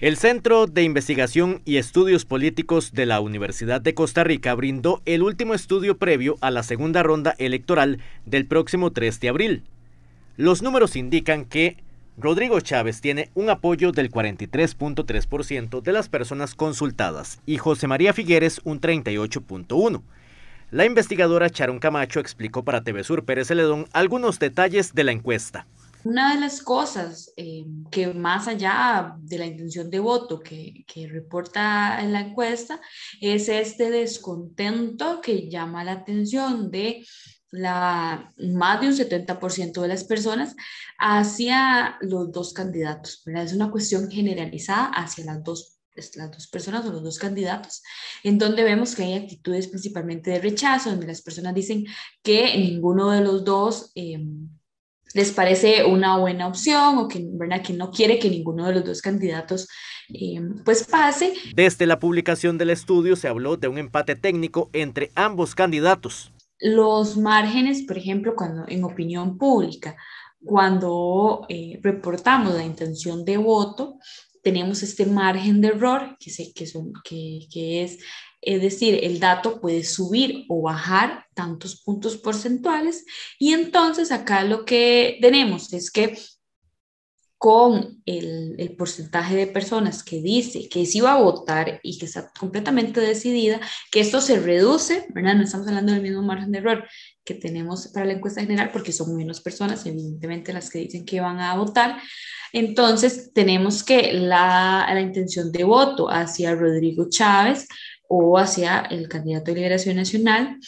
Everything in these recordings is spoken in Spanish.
El Centro de Investigación y Estudios Políticos de la Universidad de Costa Rica brindó el último estudio previo a la segunda ronda electoral del próximo 3 de abril. Los números indican que Rodrigo Chávez tiene un apoyo del 43.3% de las personas consultadas y José María Figueres un 38.1%. La investigadora Charon Camacho explicó para TV Sur Pérez Celedón algunos detalles de la encuesta. Una de las cosas eh, que más allá de la intención de voto que, reporta en la encuesta es este descontento que llama la atención de la, más de un 70% de las personas hacia los dos candidatos. Es una cuestión generalizada hacia las dos pues, las dos personas o los dos candidatos, en donde vemos que hay actitudes principalmente de rechazo, donde las personas dicen que ninguno de los dos em, les parece una buena opción o que, ¿verdad? que no quiere que ninguno de los dos candidatos eh, pues pase. Desde la publicación del estudio se habló de un empate técnico entre ambos candidatos. Los márgenes, por ejemplo, cuando en opinión pública, cuando eh, reportamos la intención de voto, tenemos este margen de error, que, sé que, son, que, que es, es decir, el dato puede subir o bajar tantos puntos porcentuales y entonces acá lo que tenemos es que con el, porcentaje de personas que dice que sí va a votar y que está completamente decidida, que esto se reduce, ¿verdad? No estamos hablando del mismo margen de error que tenemos para la encuesta general, porque son menos personas, evidentemente, las que dicen que van a votar. Entonces, tenemos que la, intención de voto hacia Rodrigo Chávez o hacia el candidato de Liberación Nacional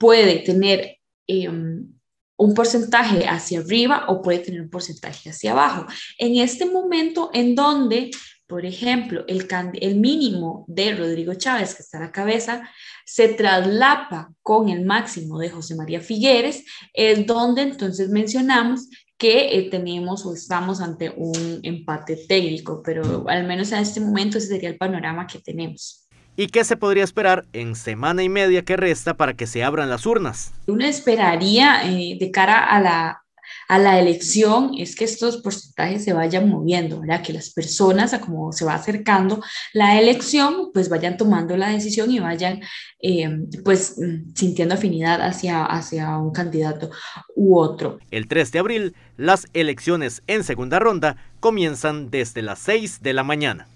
puede tener... Em, un porcentaje hacia arriba o puede tener un porcentaje hacia abajo. En este momento en donde, por ejemplo, el, el mínimo de Rodrigo Chávez, que está a la cabeza, se traslapa con el máximo de José María Figueres, es donde entonces mencionamos que eh, tenemos o estamos ante un empate técnico, pero al menos en este momento ese sería el panorama que tenemos. ¿Y qué se podría esperar en semana y media que resta para que se abran las urnas? Una esperaría eh, de cara a la, a la elección es que estos porcentajes se vayan moviendo, Que las personas, a como se va acercando la elección, pues vayan tomando la decisión y vayan, em, pues, mm, sintiendo afinidad hacia, hacia un candidato u otro. El 3 de abril, las elecciones en segunda ronda comienzan desde las 6 de la mañana.